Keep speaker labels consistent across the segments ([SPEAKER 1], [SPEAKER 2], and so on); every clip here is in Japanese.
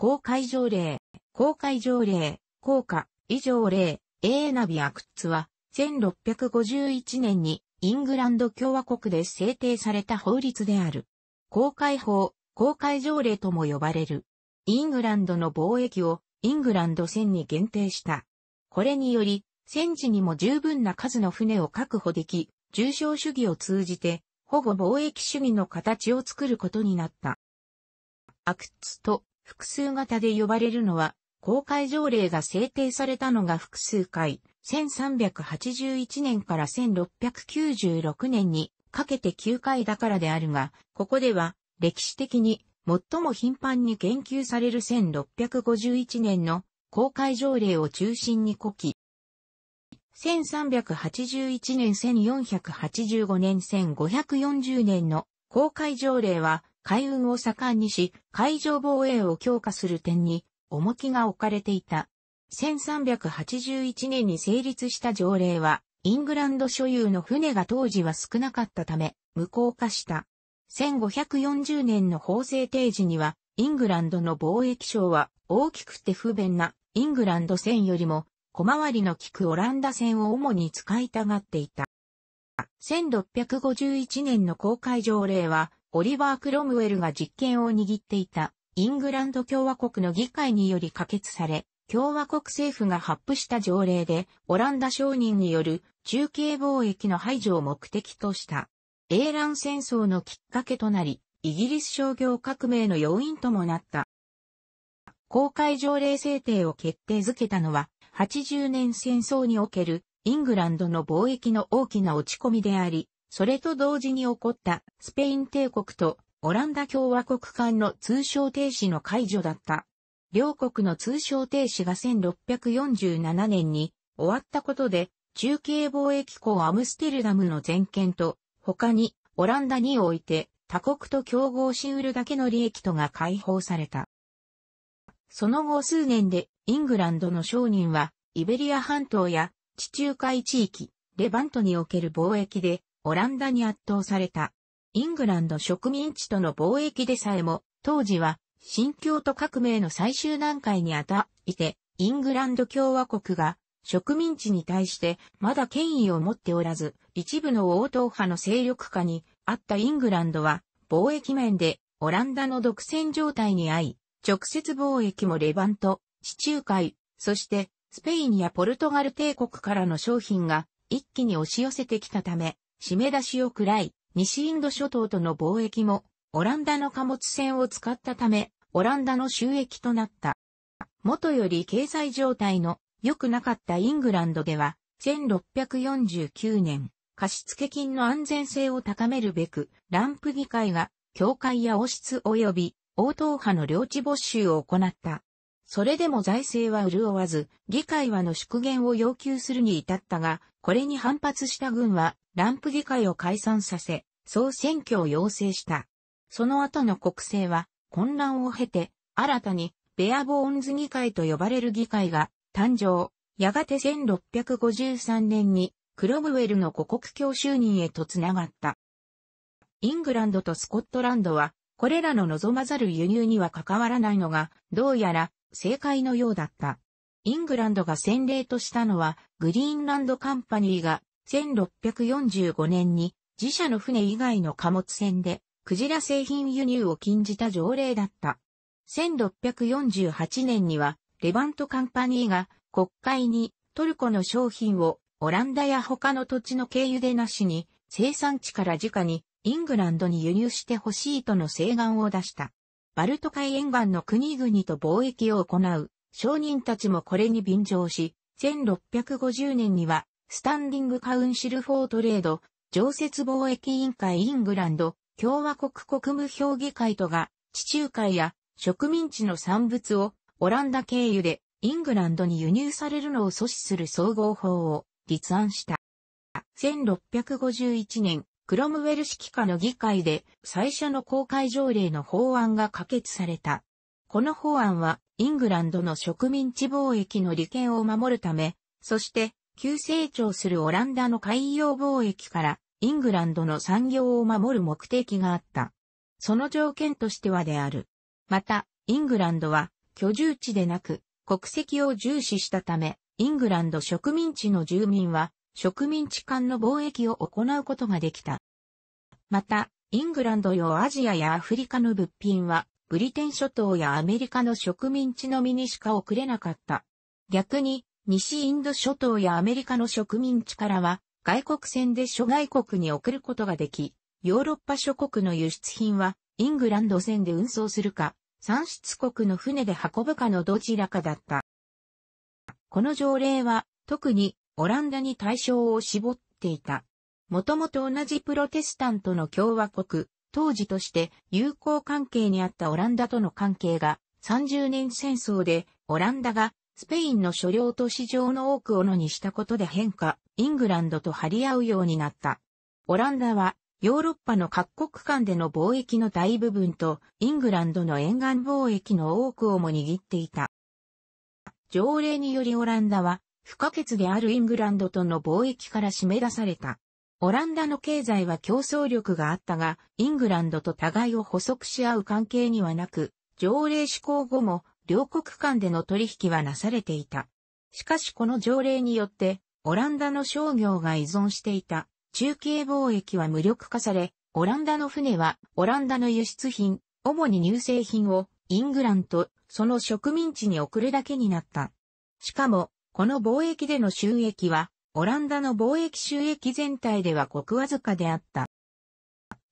[SPEAKER 1] 公開条例、公開条例、効果、以上例、A ナビアクッツは、1651年にイングランド共和国で制定された法律である。公開法、公開条例とも呼ばれる。イングランドの貿易をイングランド船に限定した。これにより、戦時にも十分な数の船を確保でき、重商主義を通じて、保護貿易主義の形を作ることになった。アクッツと複数型で呼ばれるのは、公開条例が制定されたのが複数回、1381年から1696年にかけて9回だからであるが、ここでは歴史的に最も頻繁に言及される1651年の公開条例を中心に古記。1381年1485年1540年の公開条例は海運を盛んにし、海上防衛を強化する点に重きが置かれていた。1381年に成立した条例は、イングランド所有の船が当時は少なかったため、無効化した。1540年の法制定時には、イングランドの貿易省は大きくて不便なイングランド船よりも小回りの利くオランダ船を主に使いたがっていた。1651年の公開条例はオリバー・クロムウェルが実権を握っていたイングランド共和国の議会により可決され、共和国政府が発布した条例で、オランダ商人による中継貿易の排除を目的とした。英乱戦争のきっかけとなり、イギリス商業革命の要因ともなった。公開条例制定を決定づけたのは、80年戦争におけるイングランドの貿易の大きな落ち込みであり、それと同時に起こったスペイン帝国とオランダ共和国間の通商停止の解除だった。両国の通商停止が1647年に終わったことで、中継貿易港アムステルダムの全権と、他にオランダにおいて他国と競合し得るだけの利益とが解放された。その後数年でイングランドの商人はイベリア半島や地中海地域、レバントにおける貿易でオランダに圧倒された。イングランド植民地との貿易でさえも、当時は、新教都革命の最終段階にあたいて、イングランド共和国が、植民地に対してまだ権威を持っておらず、一部の王党派の勢力下にあったイングランドは、貿易面でオランダの独占状態に遭い、直接貿易もレバント、地中海、そしてスペインやポルトガル帝国からの商品が一気に押し寄せてきたため、締め出しを喰らい、西インド諸島との貿易も、オランダの貨物船を使ったため、オランダの収益となった。元より経済状態の良くなかったイングランドでは、1649年、貸付金の安全性を高めるべく、ランプ議会が、教会や王室及び、王党派の領地没収を行った。それでも財政は潤わず、議会はの縮減を要求するに至ったが、これに反発した軍は、ランプ議会を解散させ、総選挙を要請した。その後の国政は、混乱を経て、新たに、ベアボーンズ議会と呼ばれる議会が、誕生。やがて1653年に、クロムウェルの五国教就任へとつながった。イングランドとスコットランドは、これらの望まざる輸入には関わらないのが、どうやら正解のようだった。イングランドが先例としたのは、グリーンランドカンパニーが1645年に自社の船以外の貨物船でクジラ製品輸入を禁じた条例だった。1648年にはレバントカンパニーが国会にトルコの商品をオランダや他の土地の経由でなしに生産地から直にイングランドに輸入してほしいとの請願を出した。バルト海沿岸の国々と貿易を行う商人たちもこれに便乗し、1650年には、スタンディングカウンシルフォートレード、常設貿易委員会イングランド、共和国国務評議会とが、地中海や植民地の産物をオランダ経由でイングランドに輸入されるのを阻止する総合法を立案した。1651年、クロムウェル式下の議会で最初の公開条例の法案が可決された。この法案はイングランドの植民地貿易の利権を守るため、そして急成長するオランダの海洋貿易からイングランドの産業を守る目的があった。その条件としてはである。また、イングランドは居住地でなく国籍を重視したため、イングランド植民地の住民は植民地間の貿易を行うことができた。また、イングランド用アジアやアフリカの物品は、ブリテン諸島やアメリカの植民地のみにしか送れなかった。逆に、西インド諸島やアメリカの植民地からは、外国船で諸外国に送ることができ、ヨーロッパ諸国の輸出品は、イングランド船で運送するか、産出国の船で運ぶかのどちらかだった。この条例は、特にオランダに対象を絞っていた。もともと同じプロテスタントの共和国、当時として友好関係にあったオランダとの関係が30年戦争でオランダがスペインの所領と市場の多くをのにしたことで変化、イングランドと張り合うようになった。オランダはヨーロッパの各国間での貿易の大部分とイングランドの沿岸貿易の多くをも握っていた。条例によりオランダは不可欠であるイングランドとの貿易から締め出された。オランダの経済は競争力があったが、イングランドと互いを補足し合う関係にはなく、条例施行後も両国間での取引はなされていた。しかしこの条例によって、オランダの商業が依存していた中継貿易は無力化され、オランダの船はオランダの輸出品、主に乳製品をイングランド、その植民地に送るだけになった。しかも、この貿易での収益は、オランダの貿易収益全体では国わずかであった。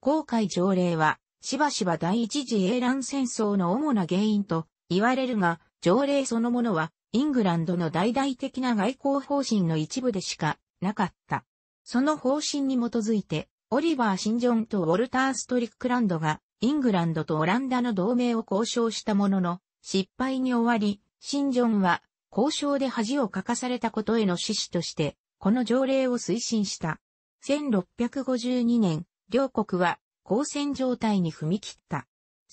[SPEAKER 1] 公海条例は、しばしば第一次英乱戦争の主な原因と言われるが、条例そのものは、イングランドの大々的な外交方針の一部でしかなかった。その方針に基づいて、オリバー・シンジョンとウォルター・ストリックランドが、イングランドとオランダの同盟を交渉したものの、失敗に終わり、シンジョンは交渉で恥をかかされたことへの趣旨として、この条例を推進した。1652年、両国は交戦状態に踏み切った。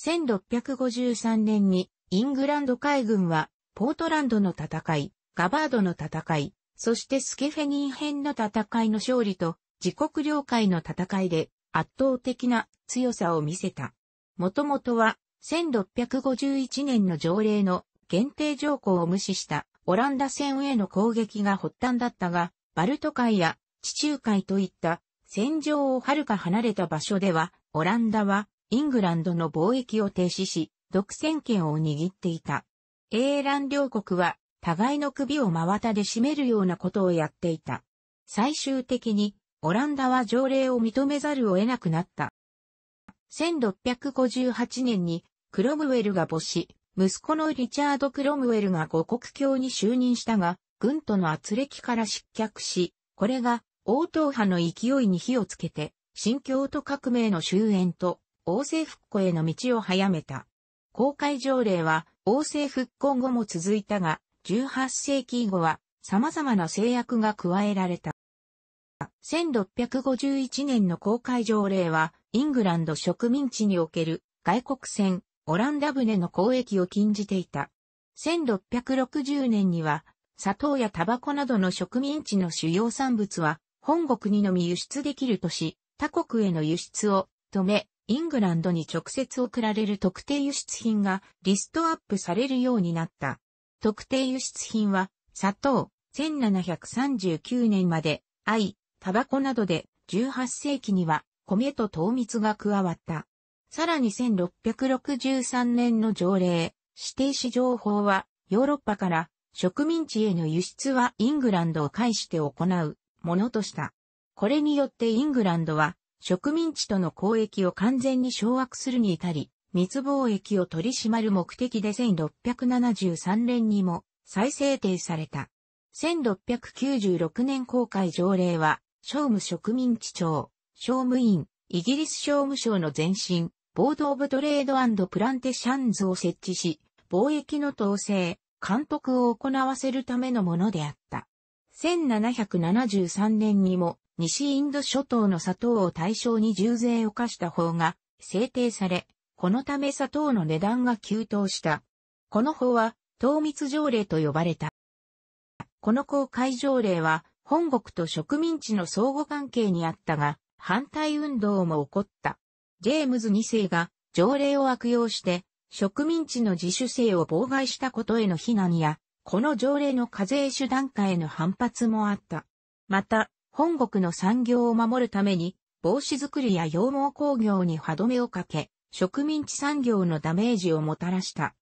[SPEAKER 1] 1653年にイングランド海軍はポートランドの戦い、ガバードの戦い、そしてスケフェニー編の戦いの勝利と自国領海の戦いで圧倒的な強さを見せた。もともとは1651年の条例の限定条項を無視したオランダ船への攻撃が発端だったが、バルト海や地中海といった戦場を遥か離れた場所では、オランダはイングランドの貿易を停止し、独占権を握っていた。英蘭両国は互いの首を真綿で締めるようなことをやっていた。最終的にオランダは条例を認めざるを得なくなった。1658年にクロムウェルが没し、息子のリチャード・クロムウェルが五国教に就任したが、軍との圧力から失脚し、これが王党派の勢いに火をつけて、新教徒革命の終焉と王政復古への道を早めた。公開条例は王政復興後も続いたが、18世紀以後は様々な制約が加えられた。1651年の公開条例は、イングランド植民地における外国船、オランダ船の交易を禁じていた。1660年には、砂糖やタバコなどの植民地の主要産物は、本国にのみ輸出できるとし、他国への輸出を止め、イングランドに直接送られる特定輸出品がリストアップされるようになった。特定輸出品は、砂糖、1739年まで、愛、タバコなどで、18世紀には米と糖蜜が加わった。さらに1663年の条例、指定市場法は、ヨーロッパから植民地への輸出はイングランドを介して行うものとした。これによってイングランドは植民地との交易を完全に掌握するに至り、密貿易を取り締まる目的で1673年にも再制定された。1696年公開条例は、商務植民地庁、商務院、イギリス商務省の前身、ボード・オブ・トレードプランテシャンズを設置し、貿易の統制、監督を行わせるためのものであった。1773年にも西インド諸島の砂糖を対象に重税を課した法が制定され、このため砂糖の値段が急騰した。この法は、糖密条例と呼ばれた。この公開条例は、本国と植民地の相互関係にあったが、反対運動も起こった。ジェームズ2世が条例を悪用して植民地の自主性を妨害したことへの非難や、この条例の課税手段化への反発もあった。また、本国の産業を守るために、帽子作りや羊毛工業に歯止めをかけ、植民地産業のダメージをもたらした。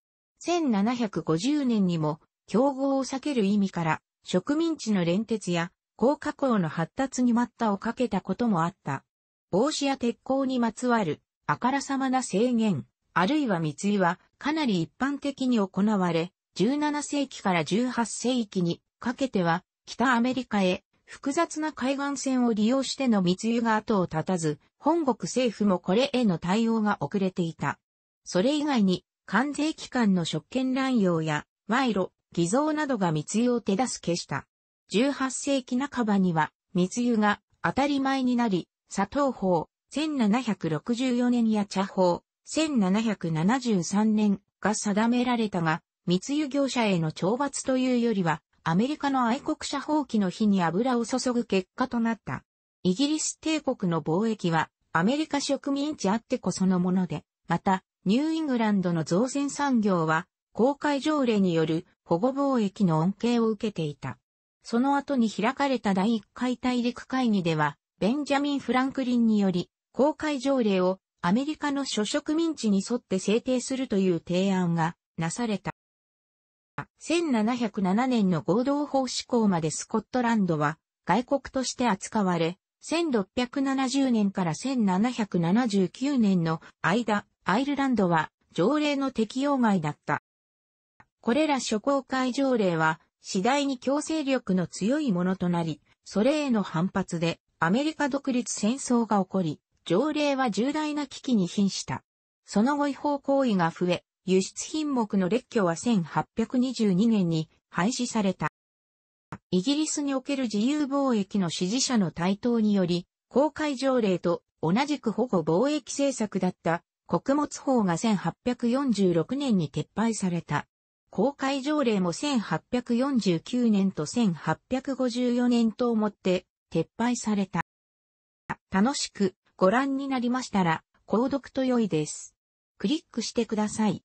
[SPEAKER 1] 1750年にも、競合を避ける意味から、植民地の連結や、高加工の発達に待ったをかけたこともあった。帽子や鉄鋼にまつわる、あからさまな制限、あるいは密輸は、かなり一般的に行われ、17世紀から18世紀にかけては、北アメリカへ複雑な海岸線を利用しての密輸が後を絶たず、本国政府もこれへの対応が遅れていた。それ以外に、関税機関の職権乱用や、賄賂、偽造などが密輸を手助けした。18世紀半ばには、密輸が当たり前になり、佐藤法、1764年や茶法、1773年が定められたが、密輸業者への懲罰というよりは、アメリカの愛国者放棄の日に油を注ぐ結果となった。イギリス帝国の貿易は、アメリカ植民地あってこそのもので、また、ニューイングランドの造船産業は、公開条例による保護貿易の恩恵を受けていた。その後に開かれた第1回大陸会議では、ベンジャミン・フランクリンにより、公開条例をアメリカの諸植民地に沿って制定するという提案がなされた。1707年の合同法施行までスコットランドは外国として扱われ、1670年から1779年の間、アイルランドは条例の適用外だった。これら諸公開条例は次第に強制力の強いものとなり、それへの反発でアメリカ独立戦争が起こり、条例は重大な危機に瀕した。その後違法行為が増え、輸出品目の列挙は1822年に廃止された。イギリスにおける自由貿易の支持者の台頭により、公開条例と同じく保護貿易政策だった穀物法が1846年に撤廃された。公開条例も1849年と1854年と思って撤廃された。楽しくご覧になりましたら、購読と良いです。クリックしてください。